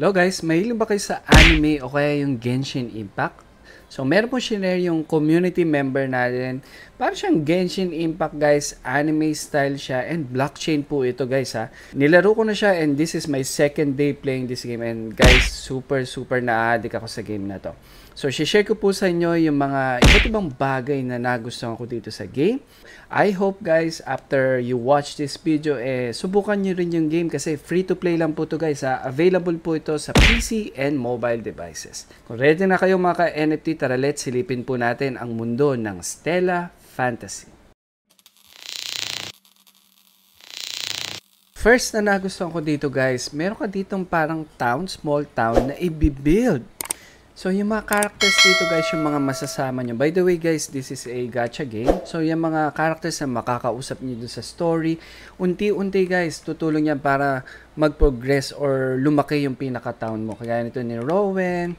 Hello guys, mahilig ba kayo sa anime o kaya yung Genshin Impact? So, meron po sinare yung community member natin. Para siyang Genshin Impact, guys. Anime style siya and blockchain po ito, guys, ha. Nilaro ko na siya and this is my second day playing this game. And guys, super, super na-addict ako sa game na to. So, share ko po sa inyo yung mga iba't ibang bagay na nagustuhan ko dito sa game. I hope guys, after you watch this video, eh, subukan nyo rin yung game kasi free-to-play lang po to guys. Ha? Available po ito sa PC and mobile devices. Kung ready na kayo mga ka-NFT tara let's silipin po natin ang mundo ng Stella Fantasy. First na nagustuhan ko dito guys, meron ka ditong parang town, small town na i-build. So yung mga characters dito guys, yung mga masasama nyo. By the way guys, this is a gacha game. So yung mga characters na makakausap nyo dun sa story, unti-unti guys, tutulong yan para mag-progress or lumaki yung pinaka-town mo. Kaya nito ni Rowan,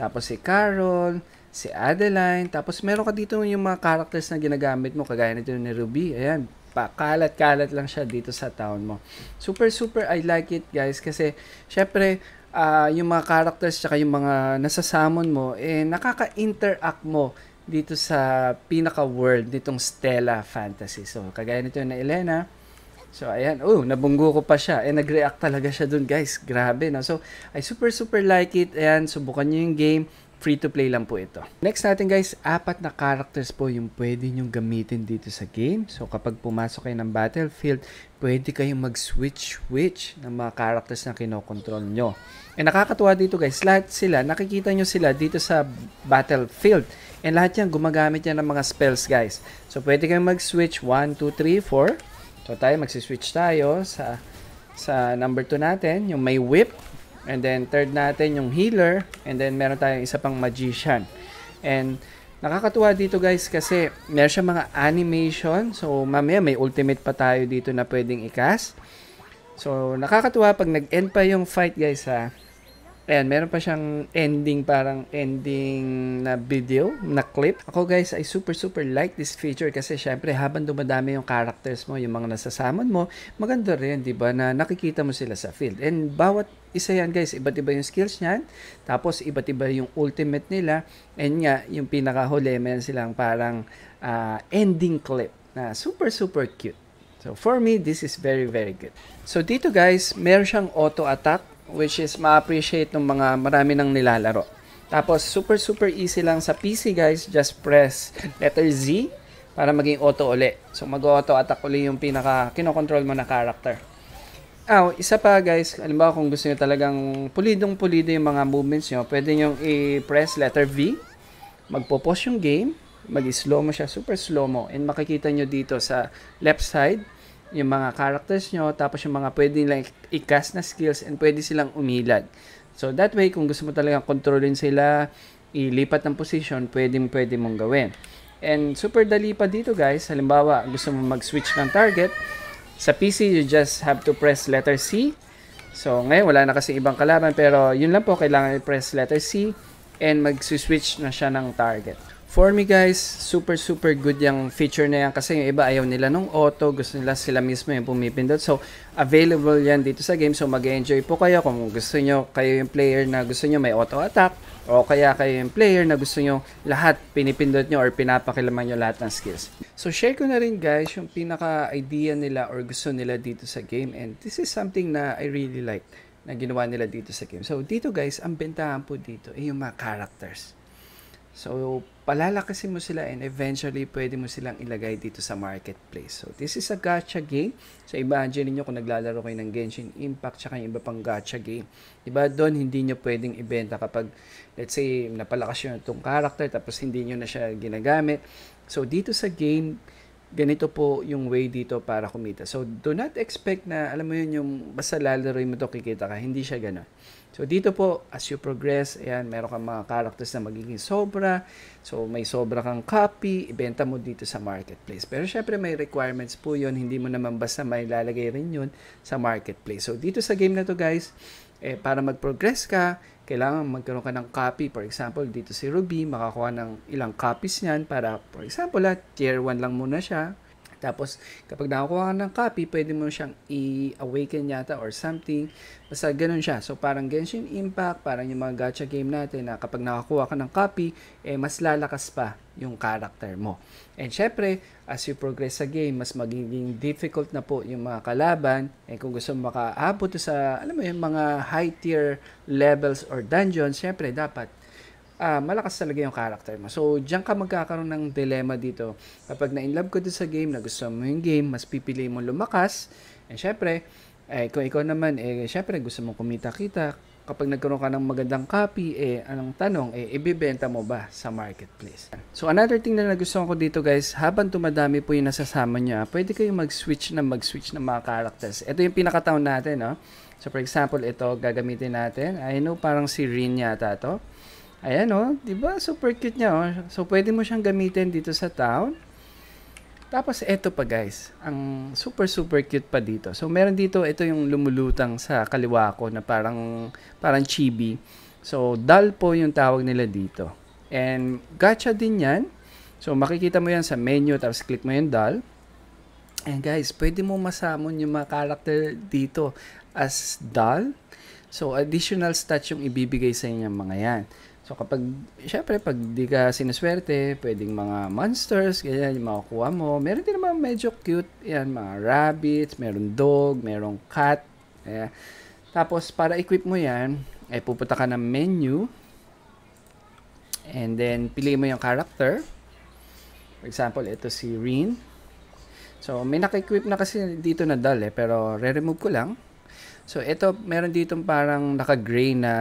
tapos si Carol, si Adeline. Tapos meron ka dito yung mga characters na ginagamit mo. Kagaya nito ni Ruby. Ayan, pakalat-kalat lang siya dito sa town mo. Super, super, I like it guys. Kasi, syempre, uh, yung mga characters tsaka yung mga nasasamon mo, eh, nakaka-interact mo dito sa pinaka-world nitong Stella Fantasy. So, kagaya nito na Elena, So, ayan. Oh, nabunggo ko pa siya. Eh, nag-react talaga siya dun, guys. Grabe, no? So, I super, super like it. Ayan, subukan nyo yung game. Free-to-play lang po ito. Next natin, guys, apat na characters po yung pwede nyong gamitin dito sa game. So, kapag pumasok kayo ng battlefield, pwede kayong mag-switch-switch ng mga characters na kinokontrol nyo. And eh, nakakatuwa dito, guys. Lahat sila, nakikita nyo sila dito sa battlefield. And lahat yan, gumagamit yan ng mga spells, guys. So, pwede kayong mag-switch 1, 2, 3, 4, So tayo magsiswitch tayo sa sa number 2 natin, yung may whip. And then third natin yung healer and then meron tayong isa pang magician. And nakakatuwa dito guys kasi meron siya mga animation. So mamaya may ultimate pa tayo dito na pwedeng i-cast. So nakakatuwa pag nag-end pa yung fight guys ha. Ayan, meron pa siyang ending, parang ending na video, na clip. Ako guys, I super super like this feature kasi syempre habang dumadami yung characters mo, yung mga nasasamon mo, maganda rin, di ba, na nakikita mo sila sa field. And bawat isa yan guys, iba't iba yung skills niyan, tapos iba't iba yung ultimate nila, and nga, yung pinakahuli, meron silang parang uh, ending clip na super super cute. So for me, this is very very good. So dito guys, meron siyang auto attack which is ma-appreciate ng mga marami nang nilalaro. Tapos super super easy lang sa PC guys, just press letter Z para maging auto uli. So mag-auto attack uli yung pinaka kinokontrol mo na character. Ah, oh, isa pa guys, halimbawa kung gusto niyo talagang pulidong pulido yung mga movements niyo, pwede niyo i-press letter V. Magpo-pause yung game, mag-slow mo siya, super slow mo and makikita niyo dito sa left side yung mga characters nyo, tapos yung mga pwede nilang i-cast na skills and pwede silang umilad. So that way, kung gusto mo talagang kontrolin sila, ilipat ng position, pwedeng pwede mong gawin. And super dali pa dito guys, halimbawa gusto mo mag-switch ng target, sa PC you just have to press letter C. So ngayon wala na kasi ibang kalaban pero yun lang po kailangan i-press letter C and mag-switch na siya ng target. For me guys, super super good yung feature na yan kasi yung iba ayaw nila ng auto, gusto nila sila mismo yung pumipindot. So, available yan dito sa game. So, mag enjoy po kayo kung gusto nyo, kayo yung player na gusto nyo may auto attack o kaya kayo yung player na gusto nyo lahat pinipindot nyo or pinapakilaman nyo lahat ng skills. So, share ko na rin guys yung pinaka-idea nila or gusto nila dito sa game and this is something na I really like na ginawa nila dito sa game. So, dito guys, ang bentahan po dito ay yung mga characters. So, palalakasin mo sila and eventually pwede mo silang ilagay dito sa marketplace. So, this is a gacha game. So, imagine niyo kung naglalaro kayo ng Genshin Impact tsaka yung iba pang gacha game. Diba? Doon, hindi niyo pwedeng ibenta kapag, let's say, napalakas yung itong character tapos hindi niyo na siya ginagamit. So, dito sa game, ganito po yung way dito para kumita. So, do not expect na, alam mo yun, yung basta lalaroin mo to kikita ka. Hindi siya ganun. So, dito po, as you progress, ayan, meron kang mga characters na magiging sobra. So, may sobra kang copy, ibenta mo dito sa marketplace. Pero, syempre, may requirements po yun. Hindi mo naman basta may lalagay rin yun sa marketplace. So, dito sa game na to, guys, eh, para mag-progress ka, kailangan magkaroon ka ng copy. For example, dito si Ruby, makakuha ng ilang copies niyan para, for example, at ah, tier 1 lang muna siya. Tapos, kapag nakakuha ka ng copy, pwede mo siyang i-awaken yata or something. Basta ganun siya. So, parang Genshin Impact, parang yung mga gacha game natin na kapag nakakuha ka ng copy, eh, mas lalakas pa yung character mo. And syempre, as you progress sa game, mas magiging difficult na po yung mga kalaban. And kung gusto mo makaabot sa, alam mo yung mga high tier levels or dungeons, syempre, dapat uh, malakas talaga yung character mo. So, diyan ka magkakaroon ng dilemma dito. Kapag na-inlove ko dito sa game, nagustuhan mo yung game, mas pipili mo lumakas. And eh, syempre, eh, kung ikaw naman, eh, syempre gusto mo kumita-kita. Kapag nagkaroon ka ng magandang copy, eh, anong tanong, eh, ibibenta mo ba sa marketplace? So, another thing na nagustuhan ko dito guys, habang tumadami po yung nasasama niya, ah, pwede kayong mag-switch na mag-switch ng mga characters. Ito yung pinakataon natin, no? Ah. So, for example, ito, gagamitin natin. I know parang si Rin yata to. Ayan oh, 'di ba? Super cute niya oh. So pwede mo siyang gamitin dito sa town. Tapos eto pa guys, ang super super cute pa dito. So meron dito ito yung lumulutang sa kaliwa ko na parang parang chibi. So dal po yung tawag nila dito. And gacha din 'yan. So makikita mo 'yan sa menu tapos click mo yung dal. And guys, pwede mo masamon yung mga character dito as dal. So additional stats yung ibibigay sa inyo mga 'yan. So kapag, syempre, pag di ka sinaswerte, pwedeng mga monsters, ganyan yung makukuha mo. Meron din naman medyo cute, yan, mga rabbits, meron dog, meron cat. Ayan. Tapos, para equip mo yan, ay pupunta ka ng menu. And then, pili mo yung character. For example, ito si Rin. So, may naka-equip na kasi dito na dal eh, pero re-remove ko lang. So, ito, meron dito parang naka-gray na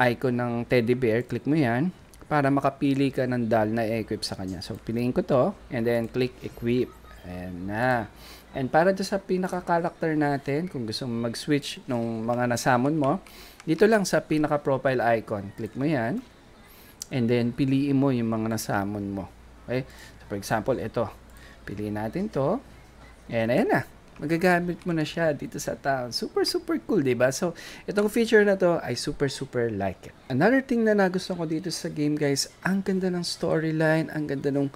icon ng teddy bear, click mo yan para makapili ka ng DAL na equip sa kanya. So, piliin ko to and then click equip. Ayan na. And para doon sa pinaka-character natin, kung gusto mo mag-switch ng mga nasamon mo, dito lang sa pinaka-profile icon, click mo yan. And then, piliin mo yung mga nasamon mo. Okay? So, for example, ito. Piliin natin to. And ayan na magagamit mo na siya dito sa town. Super, super cool, di ba? So, itong feature na to, I super, super like it. Another thing na nagustuhan ko dito sa game, guys, ang ganda ng storyline, ang ganda ng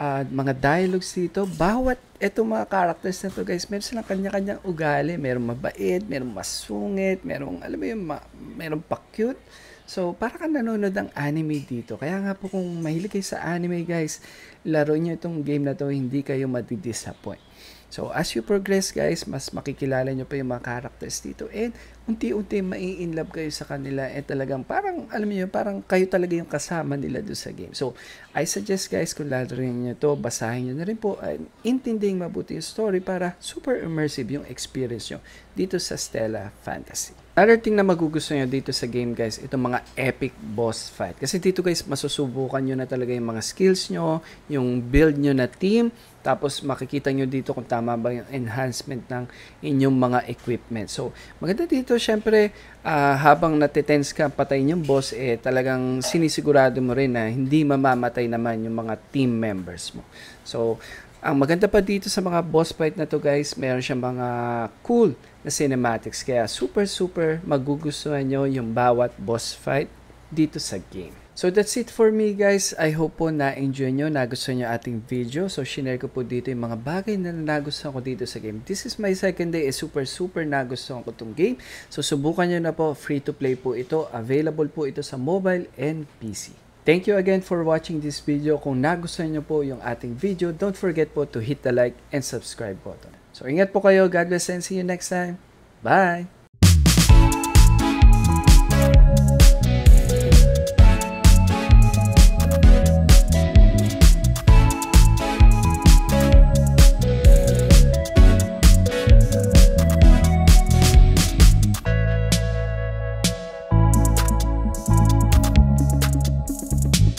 uh, ah, mga dialogues dito. Bawat itong mga characters na to guys, meron silang kanya-kanyang ugali. Merong mabait, merong masungit, merong, alam mo yung, ma- merong pa-cute. So, para kang nanonood ng anime dito. Kaya nga po kung mahilig kayo sa anime guys, laro nyo itong game na to, hindi kayo madidisappoint. So, as you progress guys, mas makikilala nyo pa yung mga characters dito and unti-unti mai-inlove kayo sa kanila eh talagang parang, alam niyo parang kayo talaga yung kasama nila doon sa game. So, I suggest guys, kung lalarin niyo to, basahin niyo na rin po, uh, intinding mabuti yung story para super immersive yung experience niyo dito sa Stella Fantasy. Another thing na magugusto nyo dito sa game guys, itong mga epic boss fight. Kasi dito guys, masusubukan nyo na talaga yung mga skills nyo, yung build nyo na team, tapos makikita nyo dito kung tama ba yung enhancement ng inyong mga equipment. So, maganda dito pero syempre, uh, habang natitense ka patayin yung boss, eh talagang sinisigurado mo rin na hindi mamamatay naman yung mga team members mo. So, ang maganda pa dito sa mga boss fight na to guys, meron siyang mga cool na cinematics. Kaya super super magugustuhan nyo yung bawat boss fight dito sa game. So that's it for me guys. I hope po na-enjoy nyo, nagustuhan nyo ating video. So shinare ko po dito yung mga bagay na nagustuhan ko dito sa game. This is my second day. Eh, super super nagustuhan ko itong game. So subukan nyo na po. Free to play po ito. Available po ito sa mobile and PC. Thank you again for watching this video. Kung nagustuhan nyo po yung ating video, don't forget po to hit the like and subscribe button. So ingat po kayo. God bless and see you next time. Bye!